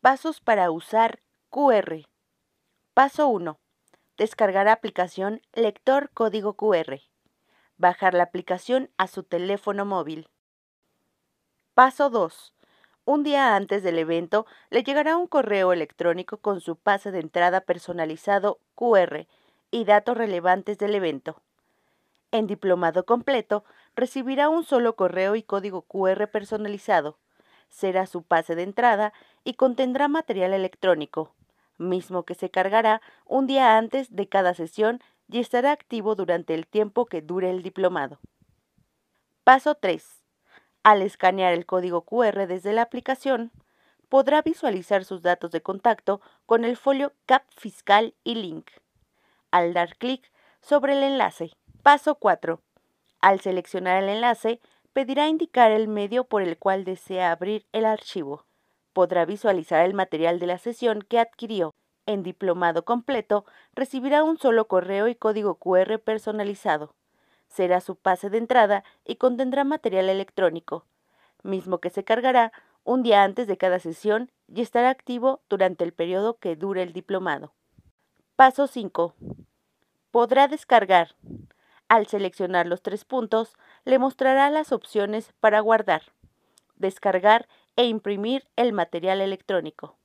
Pasos para usar QR. Paso 1. Descargar aplicación Lector Código QR. Bajar la aplicación a su teléfono móvil. Paso 2. Un día antes del evento le llegará un correo electrónico con su pase de entrada personalizado QR y datos relevantes del evento. En diplomado completo, recibirá un solo correo y código QR personalizado. Será su pase de entrada y contendrá material electrónico, mismo que se cargará un día antes de cada sesión y estará activo durante el tiempo que dure el diplomado. Paso 3. Al escanear el código QR desde la aplicación, podrá visualizar sus datos de contacto con el folio CAP Fiscal y Link. Al dar clic sobre el enlace. Paso 4. Al seleccionar el enlace, pedirá indicar el medio por el cual desea abrir el archivo podrá visualizar el material de la sesión que adquirió. En diplomado completo, recibirá un solo correo y código QR personalizado. Será su pase de entrada y contendrá material electrónico, mismo que se cargará un día antes de cada sesión y estará activo durante el periodo que dure el diplomado. Paso 5. Podrá descargar. Al seleccionar los tres puntos, le mostrará las opciones para guardar, descargar e imprimir el material electrónico.